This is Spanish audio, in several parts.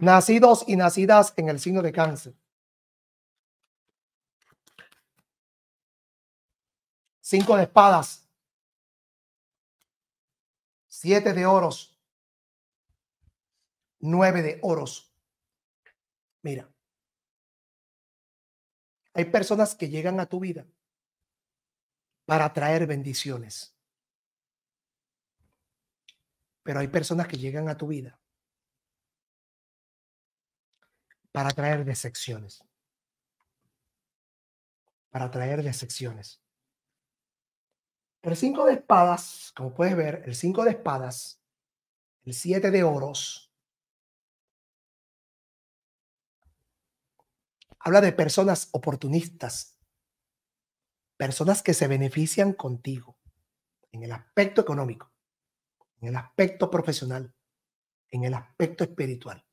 nacidos y nacidas en el signo de cáncer. Cinco de espadas. Siete de oros. Nueve de oros. Mira. Hay personas que llegan a tu vida para traer bendiciones. Pero hay personas que llegan a tu vida para traer decepciones. Para traer decepciones. El cinco de espadas, como puedes ver, el cinco de espadas, el siete de oros, habla de personas oportunistas, personas que se benefician contigo en el aspecto económico, en el aspecto profesional, en el aspecto espiritual.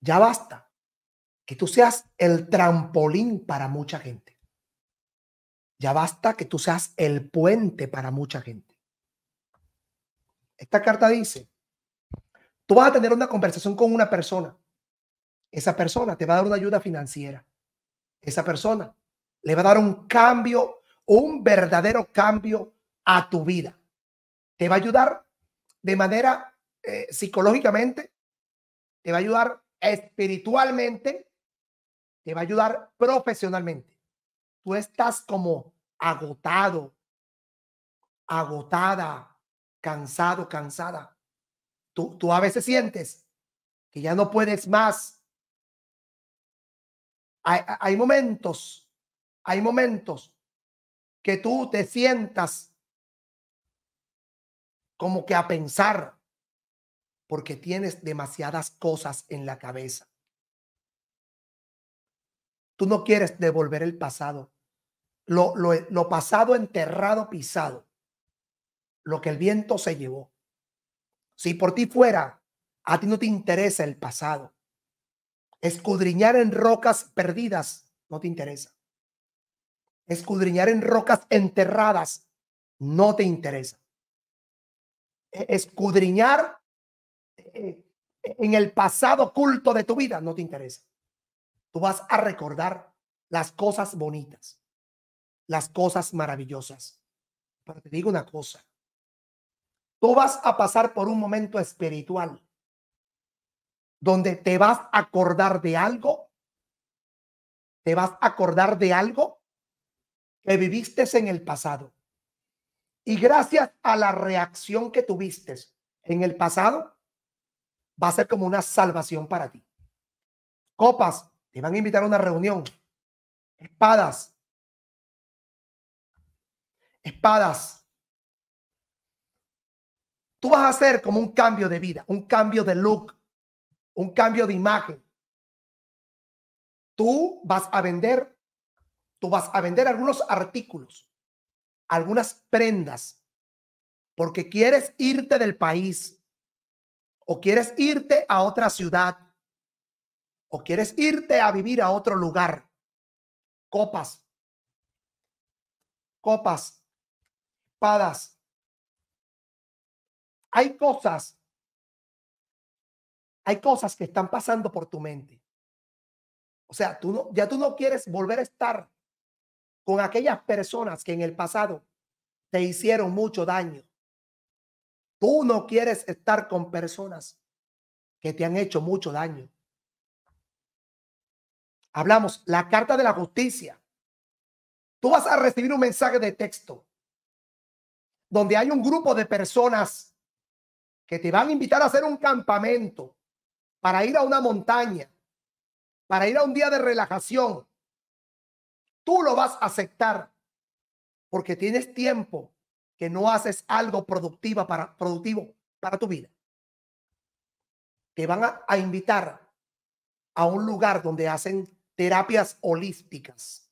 Ya basta que tú seas el trampolín para mucha gente. Ya basta que tú seas el puente para mucha gente. Esta carta dice, tú vas a tener una conversación con una persona. Esa persona te va a dar una ayuda financiera. Esa persona le va a dar un cambio, un verdadero cambio a tu vida. Te va a ayudar de manera eh, psicológicamente, te va a ayudar espiritualmente va a ayudar profesionalmente. Tú estás como agotado, agotada, cansado, cansada. Tú, tú a veces sientes que ya no puedes más. Hay, hay momentos, hay momentos que tú te sientas como que a pensar porque tienes demasiadas cosas en la cabeza. Tú no quieres devolver el pasado. Lo, pasado enterrado, pisado. Lo que el viento se llevó. Si por ti fuera, a ti no te interesa el pasado. Escudriñar en rocas perdidas no te interesa. Escudriñar en rocas enterradas no te interesa. E, escudriñar eh, en el pasado oculto de tu vida no te interesa tú vas a recordar las cosas bonitas, las cosas maravillosas. Pero te digo una cosa, tú vas a pasar por un momento espiritual donde te vas a acordar de algo, te vas a acordar de algo que viviste en el pasado. Y gracias a la reacción que tuviste en el pasado, va a ser como una salvación para ti. Copas, te van a invitar a una reunión. Espadas. Espadas. Tú vas a hacer como un cambio de vida, un cambio de look, un cambio de imagen. Tú vas a vender, tú vas a vender algunos artículos, algunas prendas, porque quieres irte del país o quieres irte a otra ciudad o quieres irte a vivir a otro lugar. Copas, copas, padas. Hay cosas, hay cosas que están pasando por tu mente. O sea, tú no, ya tú no quieres volver a estar con aquellas personas que en el pasado te hicieron mucho daño. Tú no quieres estar con personas que te han hecho mucho daño. Hablamos, la carta de la justicia. Tú vas a recibir un mensaje de texto donde hay un grupo de personas que te van a invitar a hacer un campamento para ir a una montaña, para ir a un día de relajación. Tú lo vas a aceptar porque tienes tiempo que no haces algo productivo para, productivo para tu vida. Te van a invitar a un lugar donde hacen terapias holísticas,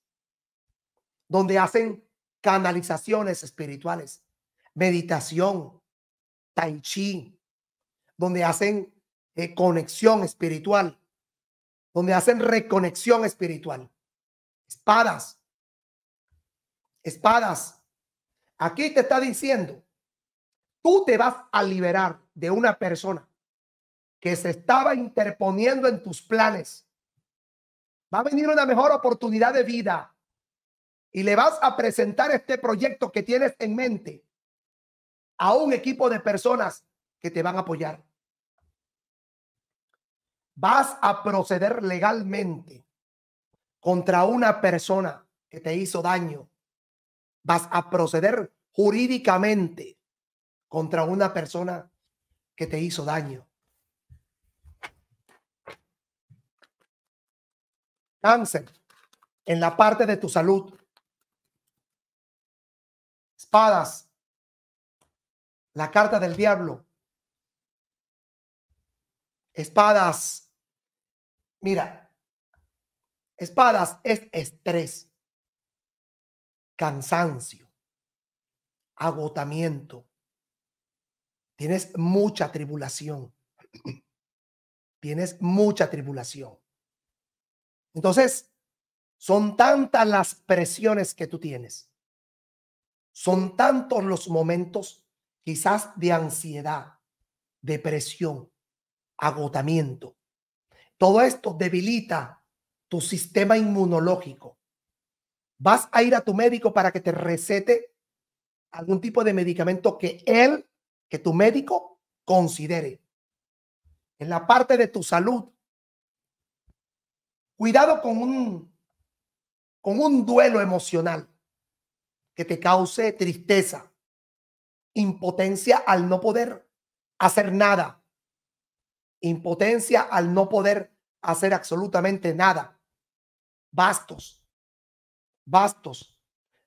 donde hacen canalizaciones espirituales, meditación, tai chi, donde hacen eh, conexión espiritual, donde hacen reconexión espiritual, espadas, espadas. Aquí te está diciendo, tú te vas a liberar de una persona que se estaba interponiendo en tus planes Va a venir una mejor oportunidad de vida y le vas a presentar este proyecto que tienes en mente a un equipo de personas que te van a apoyar. Vas a proceder legalmente contra una persona que te hizo daño. Vas a proceder jurídicamente contra una persona que te hizo daño. cáncer, en la parte de tu salud, espadas, la carta del diablo, espadas, mira, espadas es estrés, cansancio, agotamiento, tienes mucha tribulación, tienes mucha tribulación. Entonces, son tantas las presiones que tú tienes. Son tantos los momentos quizás de ansiedad, depresión, agotamiento. Todo esto debilita tu sistema inmunológico. Vas a ir a tu médico para que te recete algún tipo de medicamento que él, que tu médico considere. En la parte de tu salud, Cuidado con un, con un duelo emocional que te cause tristeza, impotencia al no poder hacer nada, impotencia al no poder hacer absolutamente nada. Bastos, bastos,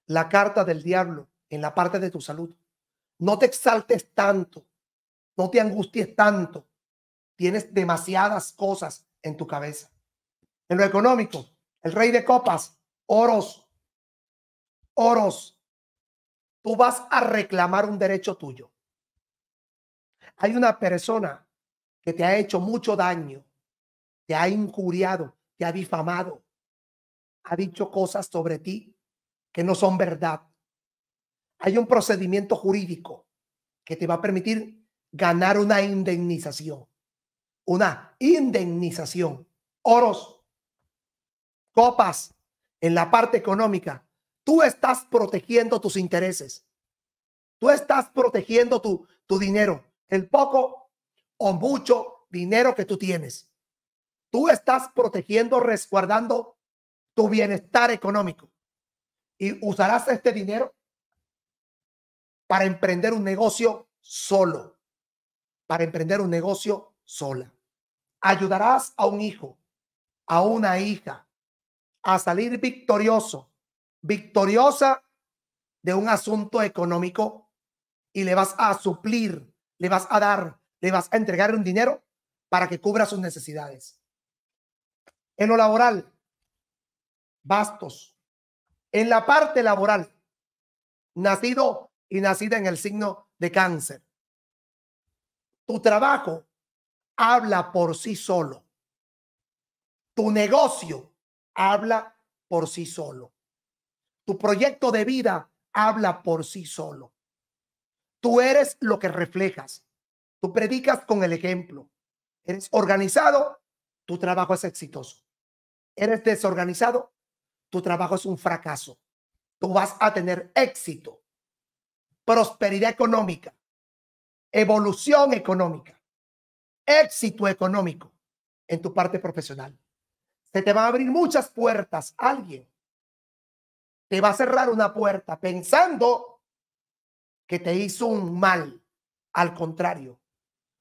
la carta del diablo en la parte de tu salud. No te exaltes tanto, no te angusties tanto. Tienes demasiadas cosas en tu cabeza en lo económico. El rey de copas, oros, oros. Tú vas a reclamar un derecho tuyo. Hay una persona que te ha hecho mucho daño, te ha injuriado, te ha difamado, ha dicho cosas sobre ti que no son verdad. Hay un procedimiento jurídico que te va a permitir ganar una indemnización. Una indemnización. Oros, copas en la parte económica, tú estás protegiendo tus intereses. Tú estás protegiendo tu, tu dinero, el poco o mucho dinero que tú tienes. Tú estás protegiendo, resguardando tu bienestar económico. Y usarás este dinero para emprender un negocio solo, para emprender un negocio sola. Ayudarás a un hijo, a una hija, a salir victorioso, victoriosa de un asunto económico y le vas a suplir, le vas a dar, le vas a entregar un dinero para que cubra sus necesidades. En lo laboral, bastos. En la parte laboral, nacido y nacida en el signo de cáncer. Tu trabajo habla por sí solo. Tu negocio habla por sí solo. Tu proyecto de vida habla por sí solo. Tú eres lo que reflejas. Tú predicas con el ejemplo. Eres organizado, tu trabajo es exitoso. Eres desorganizado, tu trabajo es un fracaso. Tú vas a tener éxito, prosperidad económica, evolución económica, éxito económico en tu parte profesional. Se te va a abrir muchas puertas. Alguien te va a cerrar una puerta pensando que te hizo un mal. Al contrario,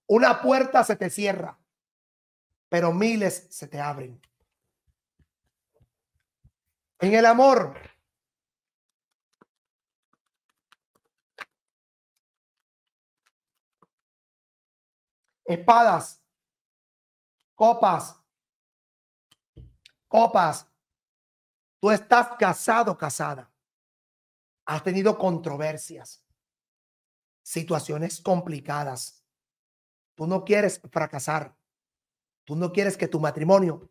una puerta se te cierra, pero miles se te abren. En el amor, espadas, copas, Copas, tú estás casado, casada. Has tenido controversias, situaciones complicadas. Tú no quieres fracasar. Tú no quieres que tu matrimonio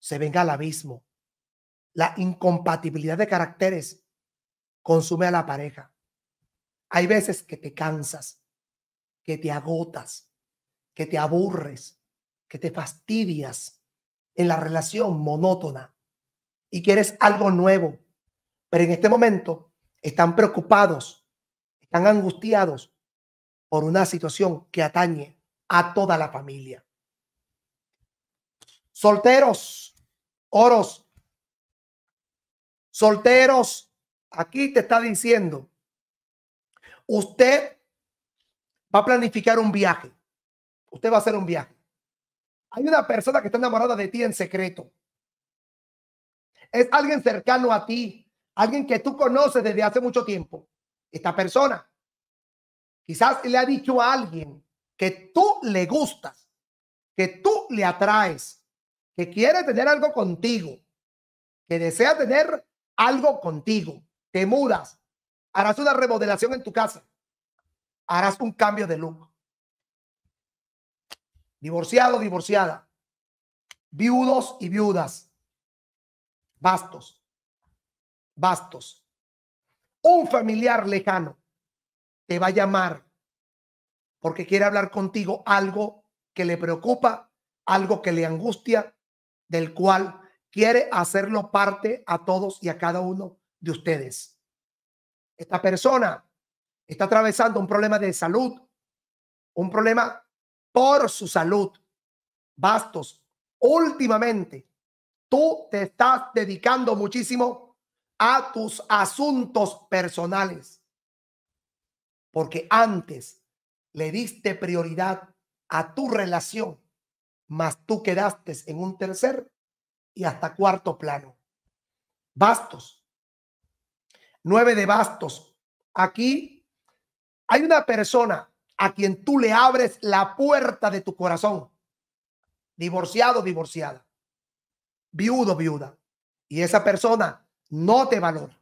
se venga al abismo. La incompatibilidad de caracteres consume a la pareja. Hay veces que te cansas, que te agotas, que te aburres, que te fastidias en la relación monótona y quieres algo nuevo. Pero en este momento están preocupados, están angustiados por una situación que atañe a toda la familia. Solteros, oros, solteros, aquí te está diciendo, usted va a planificar un viaje, usted va a hacer un viaje hay una persona que está enamorada de ti en secreto. Es alguien cercano a ti, alguien que tú conoces desde hace mucho tiempo. Esta persona quizás le ha dicho a alguien que tú le gustas, que tú le atraes, que quiere tener algo contigo, que desea tener algo contigo. Te mudas, harás una remodelación en tu casa, harás un cambio de look divorciado, divorciada, viudos y viudas, bastos, bastos. Un familiar lejano te va a llamar porque quiere hablar contigo algo que le preocupa, algo que le angustia, del cual quiere hacerlo parte a todos y a cada uno de ustedes. Esta persona está atravesando un problema de salud, un problema por su salud. Bastos, últimamente tú te estás dedicando muchísimo a tus asuntos personales, porque antes le diste prioridad a tu relación, mas tú quedaste en un tercer y hasta cuarto plano. Bastos. Nueve de bastos. Aquí hay una persona a quien tú le abres la puerta de tu corazón. Divorciado, divorciada. Viudo, viuda. Y esa persona no te valora.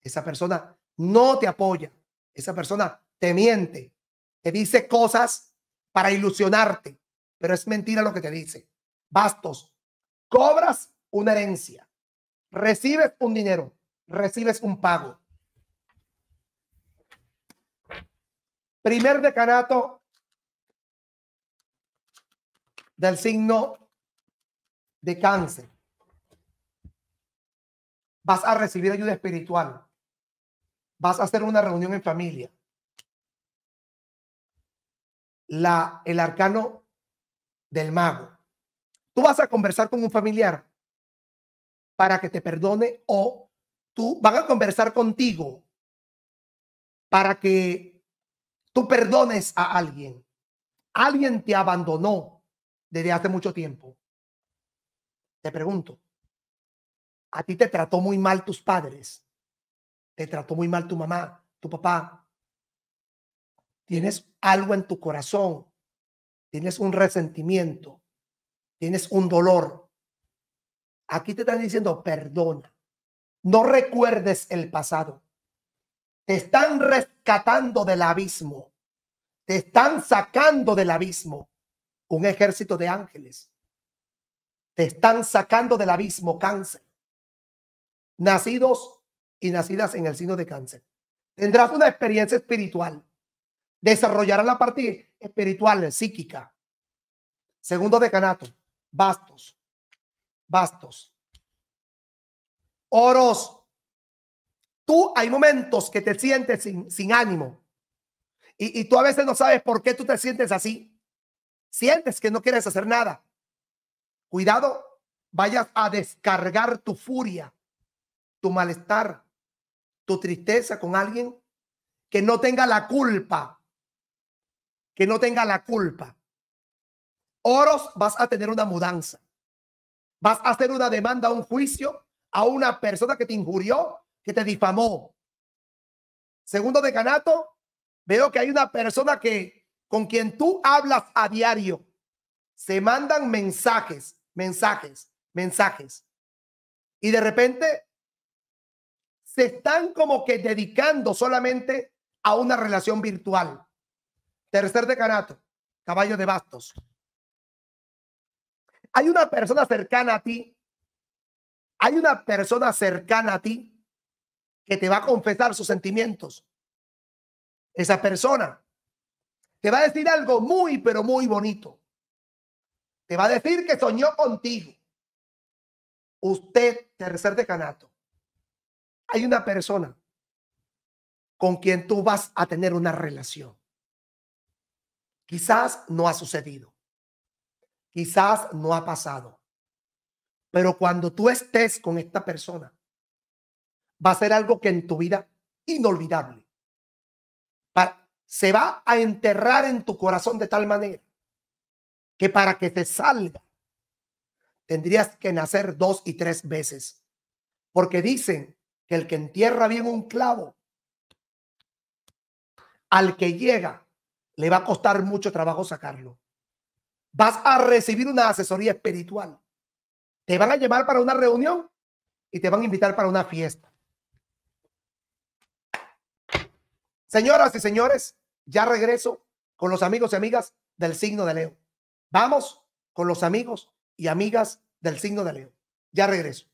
Esa persona no te apoya. Esa persona te miente. Te dice cosas para ilusionarte. Pero es mentira lo que te dice. Bastos. Cobras una herencia. Recibes un dinero. Recibes un pago. primer decanato del signo de cáncer. Vas a recibir ayuda espiritual. Vas a hacer una reunión en familia. La, el arcano del mago. Tú vas a conversar con un familiar para que te perdone o tú van a conversar contigo para que tú perdones a alguien. Alguien te abandonó desde hace mucho tiempo. Te pregunto, a ti te trató muy mal tus padres, te trató muy mal tu mamá, tu papá. Tienes algo en tu corazón, tienes un resentimiento, tienes un dolor. Aquí te están diciendo, perdona, no recuerdes el pasado. Te están rescatando del abismo. Te están sacando del abismo. Un ejército de ángeles. Te están sacando del abismo cáncer. Nacidos y nacidas en el signo de cáncer. Tendrás una experiencia espiritual. Desarrollarán la parte espiritual, psíquica. Segundo decanato. Bastos. Bastos. Oros Tú hay momentos que te sientes sin, sin ánimo y, y tú a veces no sabes por qué tú te sientes así. Sientes que no quieres hacer nada. Cuidado, vayas a descargar tu furia, tu malestar, tu tristeza con alguien que no tenga la culpa. Que no tenga la culpa. Oros, vas a tener una mudanza. Vas a hacer una demanda, un juicio a una persona que te injurió, que te difamó. Segundo decanato, veo que hay una persona que con quien tú hablas a diario. Se mandan mensajes, mensajes, mensajes. Y de repente se están como que dedicando solamente a una relación virtual. Tercer decanato, caballo de bastos. Hay una persona cercana a ti. Hay una persona cercana a ti que te va a confesar sus sentimientos. Esa persona te va a decir algo muy, pero muy bonito. Te va a decir que soñó contigo. Usted, tercer decanato, hay una persona con quien tú vas a tener una relación. Quizás no ha sucedido. Quizás no ha pasado. Pero cuando tú estés con esta persona, va a ser algo que en tu vida inolvidable. se va a enterrar en tu corazón de tal manera que para que te salga tendrías que nacer dos y tres veces. Porque dicen que el que entierra bien un clavo, al que llega, le va a costar mucho trabajo sacarlo. Vas a recibir una asesoría espiritual. Te van a llevar para una reunión y te van a invitar para una fiesta. Señoras y señores, ya regreso con los amigos y amigas del signo de Leo. Vamos con los amigos y amigas del signo de Leo. Ya regreso.